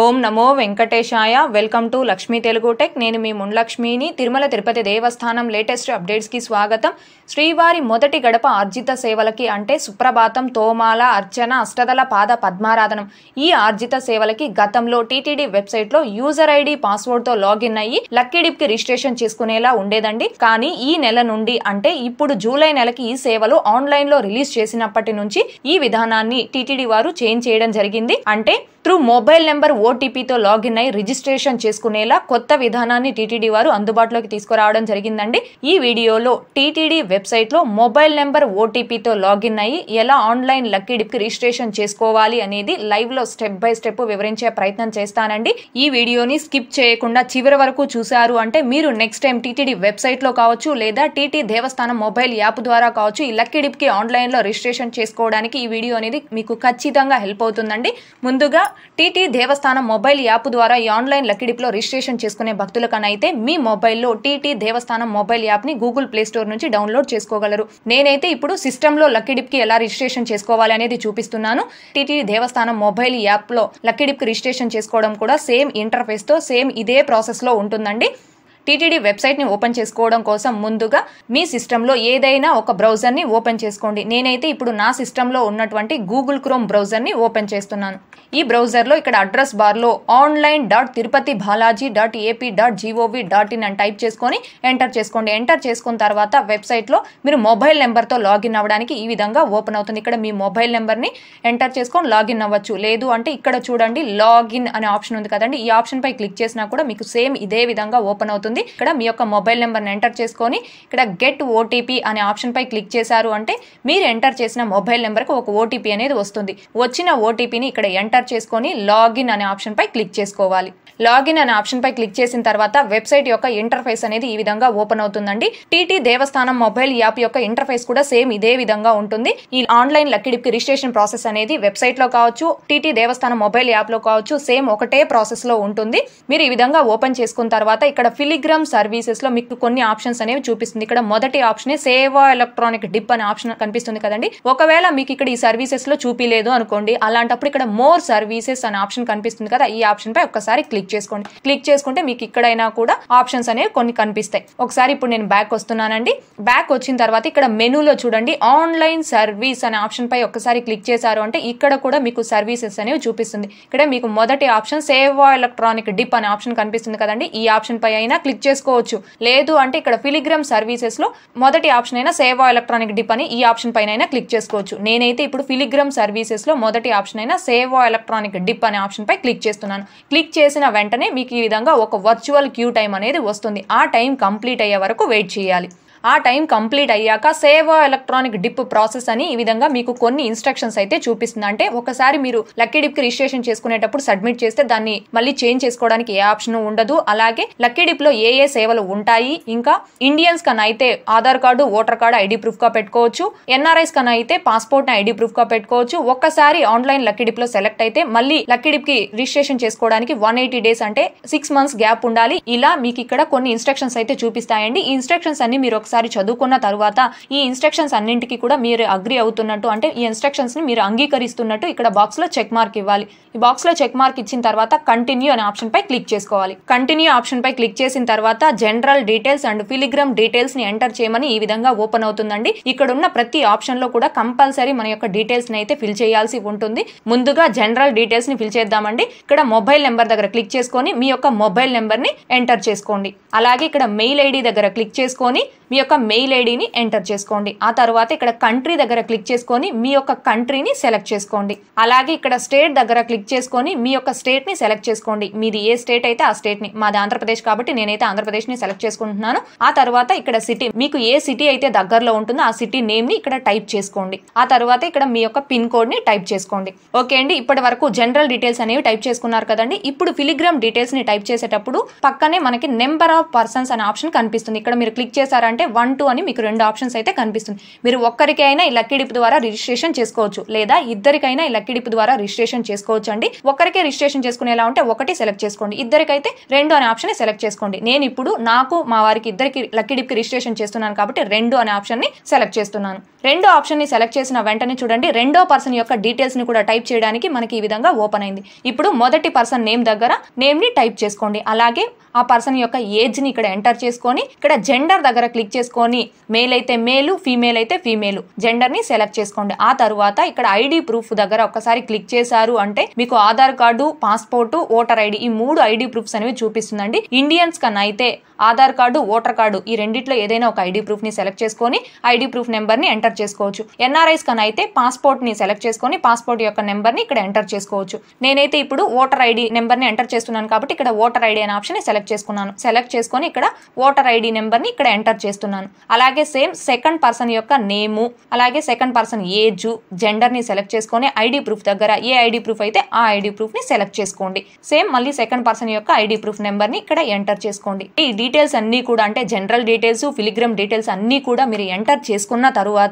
ఓం నమో వెంకటేశాయ welcome to Lakshmi Telugu tech నేను మీ మున్లక్ష్మిని తిరుమల తిరుపతి దేవస్థానం లేటెస్ట్ అప్డేట్స్కి స్వాగతం శ్రీవారి మొదటి గడప ఆర్జిత సేవలకి అంటే సుప్రభాతం తోమాల అర్చన అష్టదల పాద పద్మారాధనం ఈ ఆర్జిత సేవలకి గతంలో టీటీడీ వెబ్సైట్లో యూజర్ ఐడి పాస్వర్డ్తో లాగిన్ అయ్యి లక్కీడిప్కి రిజిస్ట్రేషన్ చేసుకునేలా ఉండేదండి కానీ ఈ నెల నుండి అంటే ఇప్పుడు జూలై నెలకి ఈ సేవలు ఆన్లైన్లో రిలీజ్ చేసినప్పటి నుంచి ఈ విధానాన్ని టీటీడీ వారు చేంజ్ చేయడం జరిగింది అంటే త్రూ మొబైల్ నెంబర్ ఓటీపీతో లాగిన్ అయి రిజిస్ట్రేషన్ చేసుకునేలా కొత్త విధానాన్ని టీటీడీ వారు అందుబాటులోకి తీసుకురావడం జరిగిందండి ఈ వీడియోలో టీటీడీ వెబ్సైట్లో మొబైల్ నెంబర్ ఓటీపీతో లాగిన్ అయ్యి ఎలా ఆన్లైన్ లక్కీ డిప్కి రిజిస్ట్రేషన్ చేసుకోవాలి అనేది లైవ్లో స్టెప్ బై స్టెప్ వివరించే ప్రయత్నం చేస్తానండి ఈ వీడియోని స్కిప్ చేయకుండా చివరి వరకు చూశారు అంటే మీరు నెక్స్ట్ టైం టీటీడీ వెబ్సైట్లో కావచ్చు లేదా టీటీ దేవస్థానం మొబైల్ యాప్ ద్వారా కావచ్చు ఈ లక్కీ ఆన్లైన్ ఆన్లైన్లో రిజిస్ట్రేషన్ చేసుకోవడానికి ఈ వీడియో అనేది మీకు ఖచ్చితంగా హెల్ప్ అవుతుందండి ముందుగా టీటీ దేవస్థానం మొబైల్ యాప్ ద్వారా ఈ ఆన్లైన్ లక్కిడిప్లో రిజిస్ట్రేషన్ చేసుకునే భక్తులకనైతే మీ మొబైల్లో టీటీ దేవస్థానం మొబైల్ యాప్ని గూగుల్ ప్లేస్టోర్ నుంచి డౌన్లోడ్ చేసుకోగలరు నేనైతే ఇప్పుడు సిస్టంలో లక్కిడిప్కి ఎలా రిజిస్ట్రేషన్ చేసుకోవాలి అనేది చూపిస్తున్నాను టీటీ దేవస్థానం మొబైల్ యాప్లో లక్కిడిప్కి రిజిస్ట్రేషన్ చేసుకోవడం కూడా సేమ్ ఇంటర్ఫేస్తో సేమ్ ఇదే ప్రాసెస్లో ఉంటుందండి టీటీడీ వెబ్సైట్ని ఓపెన్ చేసుకోవడం కోసం ముందుగా మీ సిస్టంలో ఏదైనా ఒక బ్రౌజర్ని ఓపెన్ చేసుకోండి నేనైతే ఇప్పుడు నా సిస్టంలో ఉన్నటువంటి గూగుల్ క్రోమ్ బ్రౌజర్ని ఓపెన్ చేస్తున్నాను ఈ బ్రౌజర్లో ఇక్కడ అడ్రస్ బార్లో online dot Tirupati Balaji dot AP dot G O V dot in అని టైప్ చేసుకొని ఎంటర్ చేసుకోండి ఎంటర్ చేసుకున్న తర్వాత వెబ్సైట్లో మీరు మొబైల్ నెంబర్తో లాగిన్ అవ్వడానికి ఈ విధంగా ఓపెన్ అవుతుంది ఇక్కడ మీ మొబైల్ నెంబర్ని ఎంటర్ చేసుకొని లాగిన్ అవ్వచ్చు లేదు అంటే ఇక్కడ చూడండి లాగిన్ అనే ఆప్షన్ ఉంది కదండి ఈ ఆప్షన్పై క్లిక్ చేసినా కూడా మీకు సేమ్ ఇదే విధంగా ఓపెన్ అవుతుంది ఉంటుంది ఇక్కడ మీ యొక్క మొబైల్ నెంబర్ని ఎంటర్ చేసుకొని ఇక్కడ గెట్ ఓటీపీ అనే ఆప్షన్పై క్లిక్ చేశారు అంటే మీరు ఎంటర్ చేసిన మొబైల్ నెంబర్కి ఒక ఓటీపీ అనేది వస్తుంది వచ్చిన ఓటీపీని ఇక్కడ ఎంటర్ చేసుకొని లాగిన్ అనే ఆప్షన్పై క్లిక్ చేసుకోవాలి లాగిన్ అనే ఆప్షన్ పై క్లిక్ చేసిన తర్వాత వెబ్సైట్ యొక్క ఇంటర్ఫేస్ అనేది ఈ విధంగా ఓపెన్ అవుతుందండి టీటీ దేవస్థానం మొబైల్ యాప్ యొక్క ఇంటర్ఫేస్ కూడా సేమ్ ఇదే విధంగా ఉంటుంది ఈ ఆన్లైన్ లక్కిడిప్కి రిజిస్ట్రేషన్ ప్రాసెస్ అనేది వెబ్సైట్లో కావచ్చు టీటీ దేవస్థానం మొబైల్ యాప్ లో కావచ్చు సేమ్ ఒకటే ప్రాసెస్ లో ఉంటుంది మీరు ఈ విధంగా ఓపెన్ చేసుకున్న తర్వాత ఇక్కడ ఫిలిగ్రామ్ సర్వీసెస్ లో మీకు కొన్ని ఆప్షన్స్ అనేవి చూపిస్తుంది ఇక్కడ మొదటి ఆప్షనే సేవా ఎలక్ట్రానిక్ డిప్ అనే ఆప్షన్ కనిపిస్తుంది కదండి ఒకవేళ మీకు ఇక్కడ ఈ సర్వీసెస్ లో చూపిలేదు అనుకోండి అలాంటప్పుడు ఇక్కడ మోర్ సర్వీసెస్ అనే ఆప్షన్ కనిపిస్తుంది కదా ఈ ఆప్షన్ పై ఒక్కసారి క్లిక్ క్లిక్ చేసుకోండి క్లిక్ చేసుకుంటే మీకు ఇక్కడైనా కూడా ఆప్షన్స్ అనేవి కొన్ని కనిపిస్తాయి ఒకసారి ఇప్పుడు నేను బ్యాక్ వస్తున్నానండి బ్యాక్ వచ్చిన తర్వాత ఇక్కడ మెనూలో చూడండి ఆన్లైన్ సర్వీస్ అనే ఆప్షన్ పై ఒకసారి క్లిక్ చేశారు అంటే ఇక్కడ కూడా మీకు సర్వీసెస్ అనేవి చూపిస్తుంది ఇక్కడ మీకు మొదటి ఆప్షన్ సేవ్ ఎలక్ట్రానిక్ డిప్ అనే ఆప్షన్ కనిపిస్తుంది కదండి ఈ ఆప్షన్ పై అయినా క్లిక్ చేసుకోవచ్చు లేదు అంటే ఇక్కడ ఫిలిగ్రామ్ సర్వీసెస్ లో మొదటి ఆప్షన్ అయినా సేవ్ ఎలక్ట్రానిక్ డిప్ అని ఈ ఆప్షన్ పైన అయినా క్లిక్ చేసుకోవచ్చు నేనైతే ఇప్పుడు ఫిలిగ్రామ్ సర్వీసెస్ లో మొదటి ఆప్షన్ అయినా సేవ్ ఎలక్ట్రానిక్ డిప్ అనే ఆప్షన్ పై క్లిక్ చేస్తున్నాను క్లిక్ చేసిన వెంటనే మీకు ఈ విధంగా ఒక వర్చువల్ క్యూ టైం అనేది వస్తుంది ఆ టైం కంప్లీట్ అయ్యే వరకు వెయిట్ చేయాలి ఆ టైం కంప్లీట్ అయ్యాక సేవ్ ఎలక్ట్రానిక్ డిప్ ప్రాసెస్ అని ఈ విధంగా మీకు కొన్ని ఇన్స్ట్రక్షన్స్ అయితే చూపిస్తుంది అంటే ఒకసారి మీరు లక్కీ డిప్ కి రిజిస్ట్రేషన్ చేసుకునేటప్పుడు సబ్మిట్ చేస్తే దాన్ని మళ్ళీ చేంజ్ చేసుకోవడానికి ఏ ఆప్షన్ ఉండదు అలాగే లక్కీ డిప్ లో ఏ ఏ సేవలు ఉంటాయి ఇంకా ఇండియన్స్ కన్నా అయితే Aadhaar card voter card ID proof గా పెట్టుకోవచ్చు ఎన్ఆర్ఐస్ కన్నా అయితే పాస్పోర్ట్ ఐడి ప్రూఫ్ గా పెట్టుకోవచ్చు ఒక్కసారి ఆన్లైన్ లక్కీ డిప్ లో సెలెక్ట్ అయితే మళ్ళీ లక్కీ డిప్ కి రిజిస్ట్రేషన్ చేసుకోవడానికి వన్ ఎయిటీ డేస్ అంటే సిక్స్ మంత్స్ గ్యాప్ ఉండాలి ఇలా మీకు ఇక్కడ కొన్ని ఇన్స్ట్రక్షన్స్ అయితే చూపిస్తాయండి ఈ ఇన్స్ట్రక్షన్స్ అన్ని మీరు ఒకసారి చదువుకున్న తర్వాత ఈ ఇన్స్ట్రక్షన్స్ అన్నింటికి కూడా మీరు అగ్రి అవుతున్నట్టు అంటే ఈ ఇన్స్ట్రక్షన్స్ని మీరు అంగీకరిస్తున్నట్టు ఇక్కడ బాక్స్లో చెక్ మార్క్ ఇవ్వాలి ఈ బాక్స్లో చెక్ మార్క్ ఇచ్చిన తర్వాత కంటిన్యూ అనే ఆప్షన్ పై క్లిక్ చేసుకోవాలి కంటిన్యూ ఆప్షన్ పై క్లిక్ చేసిన తర్వాత జనరల్ డీటెయిల్స్ అండ్ ఫిలిగ్రామ్ డీటెయిల్స్ని ఎంటర్ చేయమని ఈ విధంగా ఓపెన్ అవుతుందండి ఇక్కడ ఉన్న ప్రతి ఆప్షన్లో కూడా కంపల్సరీ మన యొక్క డీటెయిల్స్ని అయితే ఫిల్ చేయాల్సి ఉంటుంది ముందుగా జనరల్ డీటెయిల్స్ని ఫిల్ చేద్దామండి ఇక్కడ మొబైల్ నెంబర్ దగ్గర క్లిక్ చేసుకొని మీ యొక్క మొబైల్ నెంబర్ని ఎంటర్ చేసుకోండి అలాగే ఇక్కడ మెయిల్ ఐడి దగ్గర క్లిక్ చేసుకొని మీ మీ యొక్క మెయిల్ ఐడిని ఎంటర్ చేసుకోండి ఆ తర్వాత ఇక్కడ కంట్రీ దగ్గర క్లిక్ చేసుకొని మీ యొక్క కంట్రీని సెలెక్ట్ చేసుకోండి అలాగే ఇక్కడ స్టేట్ దగ్గర క్లిక్ చేసుకొని మీ యొక్క స్టేట్ని సెలెక్ట్ చేసుకోండి మీది ఏ స్టేట్ అయితే ఆ స్టేట్ని మాది ఆంధ్రప్రదేశ్ కాబట్టి నేనైతే ఆంధ్రప్రదేశ్ని సెలెక్ట్ చేసుకుంటున్నాను ఆ తర్వాత ఇక్కడ సిటీ మీకు ఏ సిటీ అయితే దగ్గరలో ఉంటుందో ఆ సిటీ నేమ్ని ఇక్కడ టైప్ చేసుకోండి ఆ తర్వాత ఇక్కడ మీ యొక్క పిన్ కోడ్ని టైప్ చేసుకోండి ఓకే అండి ఇప్పటి వరకు జనరల్ డీటెయిల్స్ అనేవి టైప్ చేసుకున్నారు కదండి ఇప్పుడు ఫిలిగ్రామ్ డీటెయిల్స్ని టైప్ చేసేటప్పుడు పక్కనే మనకి నెంబర్ ఆఫ్ పర్సన్స్ అనే ఆప్షన్ కనిపిస్తుంది ఇక్కడ మీరు క్లిక్ చేశారంటే వన్ టూ అని మీకు రెండు ఆప్షన్స్ అయితే కనిపిస్తుంది మీరు ఒక్కరికైనా ఈ లక్కీ డిప్ ద్వారా రిజిస్ట్రేషన్ చేసుకోవచ్చు లేదా ఇద్దరికైనా ఈ లక్కీ డిప్ ద్వారా రిజిస్ట్రేషన్ చేసుకోవచ్చు అండి ఒక్కరికే రిజిస్ట్రేషన్ చేసుకునేలా ఉంటే ఒకటి సెలెక్ట్ చేసుకోండి ఇద్దరికైతే రెండు అనే ఆప్షన్ సెలెక్ట్ చేసుకోండి నేను ఇప్పుడు నాకు మా వారికి ఇద్దరికి లక్కీ డిప్కి రిజిస్ట్రేషన్ చేస్తున్నాను కాబట్టి రెండు అనే ఆప్షన్ని సెలెక్ట్ చేస్తున్నాను రెండో ఆప్షన్ని సెలెక్ట్ చేసిన వెంటనే చూడండి రెండో పర్సన్ యొక్క డీటెయిల్స్ని కూడా టైప్ చేయడానికి మనకి ఈ విధంగా ఓపెన్ అయింది ఇప్పుడు మొదటి పర్సన్ నేమ్ దగ్గర నేమ్ని టైప్ చేసుకోండి అలాగే ఆ పర్సన్ యొక్క ఏజ్ని ఇక్కడ ఎంటర్ చేసుకొని ఇక్కడ జెండర్ దగ్గర క్లిక్ చేసుకొని మేల్ అయితే మేలు ఫీమేల్ అయితే ఫీమేలు జెండర్ ని సెలెక్ట్ చేసుకోండి ఆ తర్వాత ఇక్కడ ఐడి ప్రూఫ్ దగ్గర ఒకసారి క్లిక్ చేశారు అంటే మీకు Aadhaar card passport voter ID ఈ మూడు ఐడి ప్రూఫ్స్ అనేవి చూపిస్తుందండి ఇండియన్స్ కన్నా అయితే ఆధార్ కార్డు ఓటర్ కార్డు ఈ రెండిట్లో ఏదైనా ఒక ఐడి ప్రూఫ్ ని సెలెక్ట్ చేసుకొని ఐడి ప్రూఫ్ నెంబర్ ని ఎంటర్ చేసుకోవచ్చు ఎన్ఆర్ఐస్ కన్నా అయితే పాస్పోర్ట్ ని సెలెక్ట్ చేసుకొని పాస్పోర్ట్ యొక్క నెంబర్ ని ఇక్కడ ఎంటర్ చేసుకోవచ్చు నేనైతే ఇప్పుడు ఓటర్ ఐడి నెంబర్ ని ఎంటర్ చేస్తున్నాను కాబట్టి ఇక్కడ ఓటర్ ఐడి అనే ఆప్షన్ సెలెక్ట్ చేసుకున్నాను సెలెక్ట్ చేసుకొని ఇక్కడ ఓటర్ ఐడి నెంబర్ ని ఇక్కడ ఎంటర్ చేస్తున్నాను చేస్తున్నాను అలాగే సేమ్ సెకండ్ పర్సన్ యొక్క నేము అలాగే సెకండ్ పర్సన్ ఏజ్ జెండర్ని సెలెక్ట్ చేసుకుని ఐడి ప్రూఫ్ దగ్గర ఏ ఐడి ప్రూఫ్ అయితే ఆ ఐడి ప్రూఫ్ని సెలెక్ట్ చేసుకోండి సేమ్ మళ్ళీ సెకండ్ పర్సన్ యొక్క ఐడి ప్రూఫ్ నెంబర్ని ఇక్కడ ఎంటర్ చేసుకోండి ఈ డీటెయిల్స్ అన్నీ కూడా అంటే జనరల్ డీటెయిల్స్ ఫిలిగ్రామ్ డీటెయిల్స్ అన్నీ కూడా మీరు ఎంటర్ చేసుకున్న తర్వాత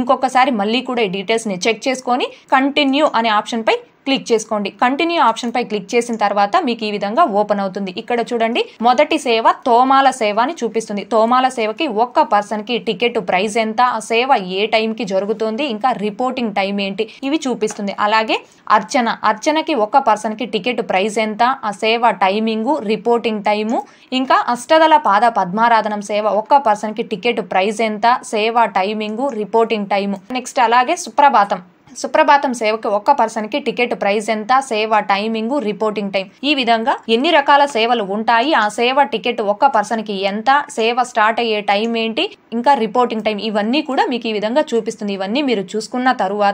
ఇంకొకసారి మళ్ళీ కూడా ఈ డీటెయిల్స్ని చెక్ చేసుకొని కంటిన్యూ అనే ఆప్షన్పై క్లిక్ చేసుకోండి కంటిన్యూ ఆప్షన్ పై క్లిక్ చేసిన తర్వాత మీకు ఈ విధంగా ఓపెన్ అవుతుంది ఇక్కడ చూడండి మొదటి సేవ తోమాల సేవ అని చూపిస్తుంది తోమాల సేవకి ఒక్క పర్సన్ కి టికెట్ ప్రైస్ ఎంత ఆ సేవ ఏ టైంకి జరుగుతుంది ఇంకా రిపోర్టింగ్ టైం ఏంటి ఇవి చూపిస్తుంది అలాగే అర్చన అర్చనకి ఒక్క పర్సన్ కి టికెట్ ప్రైస్ ఎంత ఆ సేవ టైమింగు రిపోర్టింగ్ టైము ఇంకా అష్టదల పాద పద్మారాధనం సేవ ఒక్క పర్సన్ కి టికెట్ ప్రైస్ ఎంత సేవ టైమింగు రిపోర్టింగ్ టైము నెక్స్ట్ అలాగే సుప్రభాతం సుప్రభాతం సేవకి ఒక్క పర్సన్ కి టికెట్ ప్రైస్ ఎంత సేవ టైమింగ్ రిపోర్టింగ్ టైం ఈ విధంగా ఎన్ని రకాల సేవలు ఉంటాయి ఆ సేవ టికెట్ ఒక్క పర్సన్ కి ఎంత సేవ స్టార్ట్ అయ్యే టైం ఏంటి ఇంకా రిపోర్టింగ్ టైం ఇవన్నీ కూడా మీకు ఈ విధంగా చూపిస్తుంది ఇవన్నీ మీరు చూసుకున్న తరువాత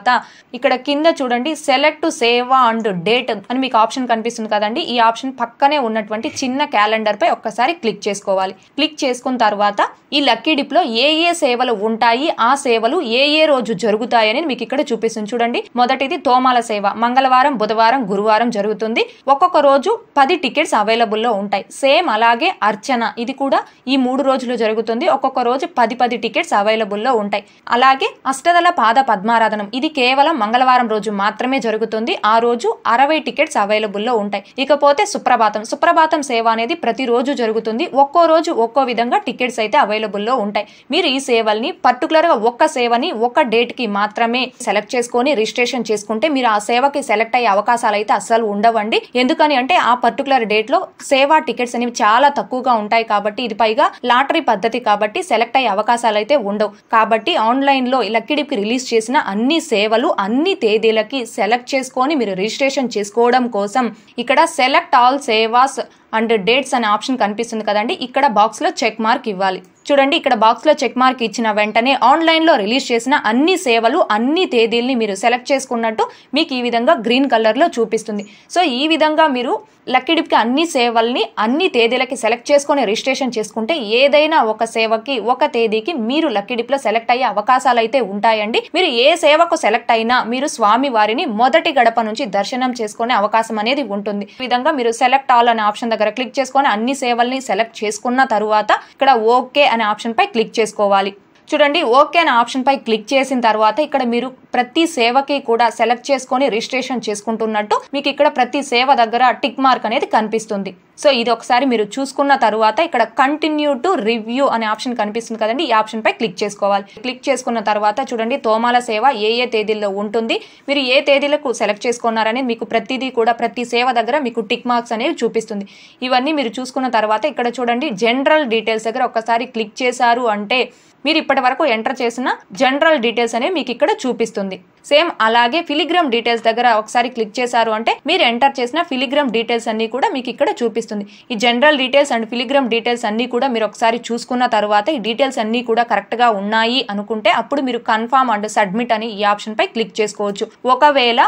ఇక్కడ కింద చూడండి సెలెక్ట్ సేవ అండ్ డేట్ అని మీకు ఆప్షన్ కనిపిస్తుంది కదండి ఈ ఆప్షన్ పక్కనే ఉన్నటువంటి చిన్న క్యాలెండర్ పై ఒక్కసారి క్లిక్ చేసుకోవాలి క్లిక్ చేసుకున్న తర్వాత ఈ లక్కీ డిప్లో ఏ ఏ సేవలు ఉంటాయి ఆ సేవలు ఏ ఏ రోజు జరుగుతాయని మీకు ఇక్కడ చూపిస్తుంది చూడండి మొదటిది తోమాల సేవ మంగళవారం బుధవారం గురువారం జరుగుతుంది ఒక్కొక్క రోజు పది టికెట్స్ అవైలబుల్లో ఉంటాయి సేమ్ అలాగే అర్చన ఇది కూడా ఈ మూడు రోజులు జరుగుతుంది ఒక్కొక్క రోజు పది పది టికెట్స్ అవైలబుల్లో ఉంటాయి అలాగే అష్టదల పాద పద్మారాధనం ఇది కేవలం మంగళవారం రోజు మాత్రమే జరుగుతుంది ఆ రోజు అరవై టికెట్స్ అవైలబుల్లో ఉంటాయి ఇకపోతే సుప్రభాతం సుప్రభాతం సేవ అనేది ప్రతిరోజు జరుగుతుంది ఒక్కో రోజు ఒక్కో విధంగా టికెట్స్ అయితే అవైలబుల్లో ఉంటాయి మీరు ఈ సేవల్ని పర్టికులర్ గా ఒక్క సేవని ఒక కి మాత్రమే సెలెక్ట్ చేసుకో చేసుకొని రిజిస్ట్రేషన్ చేసుకుంటే మీరు ఆ సేవకి సెలెక్ట్ అయ్యే అవకాశాలు అయితే అస్సలు ఉండవండి ఎందుకని అంటే ఆ పర్టికులర్ డేట్ లో సేవా టికెట్స్ అనేవి చాలా తక్కువగా ఉంటాయి కాబట్టి ఇది పైగా లాటరీ పద్ధతి కాబట్టి సెలెక్ట్ అయ్యే అవకాశాలు అయితే ఉండవు కాబట్టి ఆన్లైన్ లో లక్కిడికి రిలీజ్ చేసిన అన్ని సేవలు అన్ని తేదీలకి సెలెక్ట్ చేసుకొని మీరు రిజిస్ట్రేషన్ చేసుకోవడం కోసం ఇక్కడ select all sevas and dates అనే ఆప్షన్ కనిపిస్తుంది కదండి ఇక్కడ బాక్స్లో చెక్ మార్క్ ఇవ్వాలి చూడండి ఇక్కడ బాక్స్లో చెక్ మార్క్ ఇచ్చిన వెంటనే ఆన్లైన్లో రిలీజ్ చేసిన అన్ని సేవలు అన్ని తేదీల్ని మీరు సెలెక్ట్ చేసుకున్నట్టు మీకు ఈ విధంగా గ్రీన్ కలర్లో చూపిస్తుంది సో ఈ విధంగా మీరు లక్కీడిప్కి అన్ని సేవల్ని అన్ని తేదీలకి సెలెక్ట్ చేసుకొని రిజిస్ట్రేషన్ చేసుకుంటే ఏదైనా ఒక సేవకి ఒక తేదీకి మీరు లక్కిడిప్లో సెలెక్ట్ అయ్యే అవకాశాలు అయితే ఉంటాయండి మీరు ఏ సేవకు సెలెక్ట్ అయినా మీరు స్వామి వారిని మొదటి గడప నుంచి దర్శనం చేసుకునే అవకాశం అనేది ఉంటుంది ఈ విధంగా మీరు సెలెక్ట్ ఆల్ అనే ఆప్షన్ దగ్గర క్లిక్ చేసుకొని అన్ని సేవల్ని సెలెక్ట్ చేసుకున్న తర్వాత ఇక్కడ ఓకే అనే ఆప్షన్ పై క్లిక్ చేసుకోవాలి చూడండి ఓకే అనే పై క్లిక్ చేసిన తర్వాత ఇక్కడ మీరు ప్రతి సేవకి కూడా సెలెక్ట్ చేసుకొని రిజిస్ట్రేషన్ చేసుకుంటున్నట్టు మీకు ఇక్కడ ప్రతి సేవ దగ్గర టిక్ మార్క్ అనేది కనిపిస్తుంది సో ఇది ఒకసారి మీరు చూసుకున్న తర్వాత ఇక్కడ కంటిన్యూ టు రివ్యూ అనే ఆప్షన్ కనిపిస్తుంది కదండి ఈ ఆప్షన్ పై క్లిక్ చేసుకోవాలి క్లిక్ చేసుకున్న తర్వాత చూడండి తోమాల సేవ ఏ ఏ తేదీల్లో ఉంటుంది మీరు ఏ తేదీలకు సెలెక్ట్ చేసుకున్నారనేది మీకు ప్రతిదీ కూడా ప్రతి సేవ దగ్గర మీకు టిక్ మార్క్స్ అనేవి చూపిస్తుంది ఇవన్నీ మీరు చూసుకున్న తర్వాత ఇక్కడ చూడండి జనరల్ డీటెయిల్స్ దగ్గర ఒకసారి క్లిక్ చేశారు అంటే మీరు ఇప్పటి వరకు ఎంటర్ చేసిన జనరల్ డీటెయిల్స్ అనేవి మీకు ఇక్కడ చూపిస్తుంది సేమ్ అలాగే ఫిలిగ్రామ్ డీటెయిల్స్ దగ్గర ఒకసారి క్లిక్ చేశారు అంటే మీరు ఎంటర్ చేసిన ఫిలిగ్రామ్ డీటెయిల్స్ అన్ని కూడా మీకు ఇక్కడ చూపిస్తుంది ఈ general details and pilgrim details అన్ని కూడా మీరు ఒకసారి చూసుకున్న తర్వాత ఈ డీటెయిల్స్ అన్ని కూడా కరెక్ట్ గా ఉన్నాయి అనుకుంటే అప్పుడు మీరు కన్ఫామ్ అండ్ సబ్మిట్ అని ఈ ఆప్షన్ పై క్లిక్ చేసుకోవచ్చు ఒకవేళ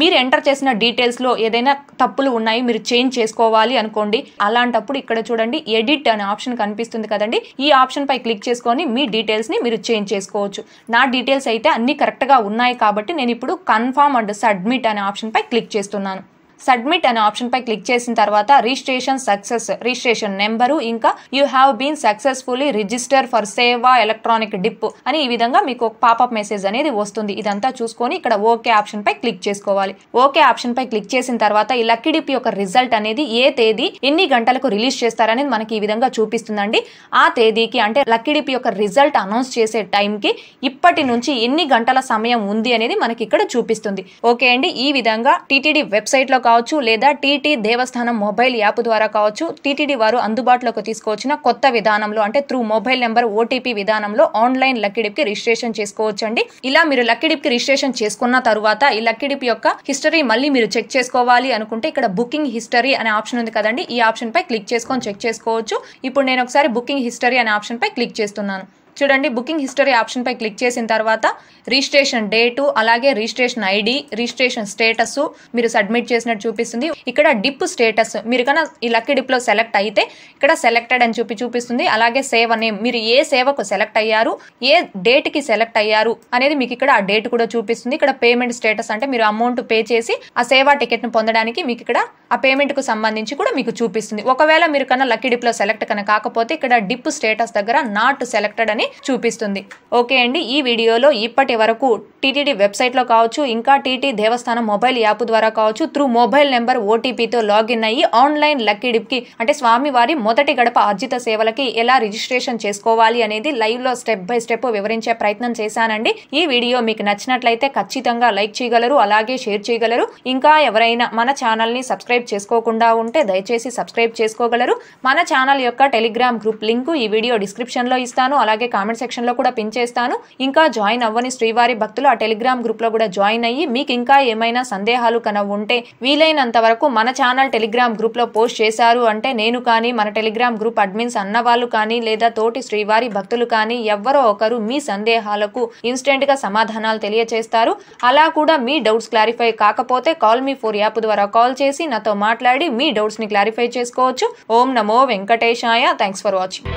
మీరు ఎంటర్ చేసిన డీటెయిల్స్లో ఏదైనా తప్పులు ఉన్నాయి మీరు చేంజ్ చేసుకోవాలి అనుకోండి అలాంటప్పుడు ఇక్కడ చూడండి ఎడిట్ అనే ఆప్షన్ కనిపిస్తుంది కదండి ఈ ఆప్షన్ పై క్లిక్ చేసుకొని మీ డీటెయిల్స్ని మీరు చేంజ్ చేసుకోవచ్చు నా డీటెయిల్స్ అయితే అన్ని కరెక్ట్గా ఉన్నాయి కాబట్టి కాబట్టి నేను ఇప్పుడు కన్ఫామ్ అండ్ సబ్మిట్ అనే ఆప్షన్పై క్లిక్ చేస్తున్నాను సబ్మిట్ అనే ఆప్షన్ పై క్లిక్ చేసిన తర్వాత రిజిస్ట్రేషన్ సక్సెస్ రిజిస్ట్రేషన్ నెంబరు ఇంకా you have been successfully register for Seva electronic dip అని ఈ విధంగా మీకు ఒక పాపప్ మెసేజ్ అనేది వస్తుంది ఇదంతా చూసుకొని ఇక్కడ ఓకే ఆప్షన్ పై క్లిక్ చేసుకోవాలి ఓకే ఆప్షన్ పై క్లిక్ చేసిన తర్వాత ఈ లక్కీ డిప్ యొక్క రిజల్ట్ అనేది ఏ తేదీ ఎన్ని గంటలకు రిలీజ్ చేస్తారనేది మనకి ఈ విధంగా చూపిస్తుందండి ఆ తేదీకి అంటే లక్కీ డిప్ యొక్క రిజల్ట్ అనౌన్స్ చేసే టైంకి ఇప్పటి నుంచి ఎన్ని గంటల సమయం ఉంది అనేది మనకి ఇక్కడ చూపిస్తుంది ఓకే అండి ఈ విధంగా టీటీడీ వెబ్సైట్లో కావచ్చు లేదా టీటీ దేవస్థానం మొబైల్ యాప్ ద్వారా కావచ్చు టీటీడీ వారు అందుబాటులోకి తీసుకొచ్చిన కొత్త విధానంలో అంటే త్రూ మొబైల్ నెంబర్ ఓటీపీ విధానంలో ఆన్లైన్ కి రిజిస్ట్రేషన్ చేసుకోవచ్చు అండి ఇలా మీరు లక్కీడిప్కి రిజిస్ట్రేషన్ చేసుకున్న తర్వాత ఈ లక్కీడిప్ యొక్క హిస్టరీ మళ్ళీ మీరు చెక్ చేసుకోవాలి అనుకుంటే ఇక్కడ బుకింగ్ హిస్టరీ అనే ఆప్షన్ ఉంది కదండి ఈ ఆప్షన్ పై క్లిక్ చేసుకొని చెక్ చేసుకోవచ్చు ఇప్పుడు నేను ఒకసారి బుకింగ్ హిస్టరీ అనే ఆప్షన్ పై క్లిక్ చేస్తున్నాను చూడండి బుకింగ్ హిస్టరీ ఆప్షన్ పై క్లిక్ చేసిన తర్వాత రిజిస్ట్రేషన్ డేటు అలాగే రిజిస్ట్రేషన్ ఐడి రిజిస్ట్రేషన్ స్టేటస్ మీరు సబ్మిట్ చేసినట్టు చూపిస్తుంది ఇక్కడ డిప్ స్టేటస్ మీరు కన్నా ఈ లక్కీ డిప్ లో సెలెక్ట్ అయితే ఇక్కడ సెలెక్టెడ్ అని చూపి చూపిస్తుంది అలాగే సేవ నేమ్ మీరు ఏ సేవకు సెలెక్ట్ అయ్యారు ఏ డేట్ కి సెలెక్ట్ అయ్యారు అనేది మీకు ఇక్కడ ఆ డేట్ కూడా చూపిస్తుంది ఇక్కడ పేమెంట్ స్టేటస్ అంటే మీరు అమౌంట్ పే చేసి ఆ సేవా ను పొందడానికి మీకు ఇక్కడ ఆ పేమెంట్ కు సంబంధించి కూడా మీకు చూపిస్తుంది ఒకవేళ మీరు కన్నా లక్కీ డిప్లో సెలెక్ట్ కన్నా కాకపోతే ఇక్కడ డిప్ స్టేటస్ దగ్గర నాట్ సెలెక్టెడ్ అని చూపిస్తుంది ఓకే అండి ఈ వీడియోలో ఇప్పటి వరకు టీటీడీ వెబ్సైట్లో కావచ్చు ఇంకా టీటీ దేవస్థానం మొబైల్ యాప్ ద్వారా కావచ్చు త్రూ మొబైల్ నెంబర్ ఓటీపీతో లాగిన్ అయ్యి ఆన్లైన్ లక్కీ అంటే స్వామివారి మొదటి గడప అర్జిత సేవలకి ఎలా రిజిస్ట్రేషన్ చేసుకోవాలి అనేది లైవ్లో స్టెప్ బై స్టెప్ వివరించే ప్రయత్నం చేశానండి ఈ వీడియో మీకు నచ్చినట్లయితే ఖచ్చితంగా లైక్ చేయగలరు అలాగే షేర్ చేయగలరు ఇంకా ఎవరైనా మన ఛానల్ని సబ్స్క్రైబ్ చేసుకోకుండా ఉంటే దయచేసి సబ్స్క్రైబ్ చేసుకోగలరు మన ఛానల్ యొక్క టెలిగ్రామ్ గ్రూప్ లింక్ ఈ వీడియో డిస్క్రిప్షన్లో ఇస్తాను అలాగే కామెంట్ సెక్షన్లో కూడా పిన్ చేస్తాను ఇంకా జాయిన్ అవ్వని శ్రీవారి భక్తులు ఆ టెలిగ్రామ్ గ్రూప్లో కూడా జాయిన్ అయ్యి మీకు ఇంకా ఏమైనా సందేహాలు కన ఉంటే వీలైనంత వరకు మన ఛానల్ టెలిగ్రామ్ గ్రూప్లో పోస్ట్ చేశారు అంటే నేను కానీ మన టెలిగ్రామ్ గ్రూప్ అడ్మిన్స్ అన్నవాళ్ళు కానీ లేదా తోటి శ్రీవారి భక్తులు కానీ ఎవరో ఒకరు మీ సందేహాలకు ఇన్స్టెంట్గా సమాధానాలు తెలియచేస్తారు అలా కూడా మీ డౌట్స్ క్లారిఫై కాకపోతే కాల్ మీ ఫోర్ యాప్ ద్వారా కాల్ చేసి నాతో మాట్లాడి మీ డౌట్స్ని క్లారిఫై చేసుకోవచ్చు ఓం నమో వెంకటేశాయ థ్యాంక్స్ ఫర్ వాచింగ్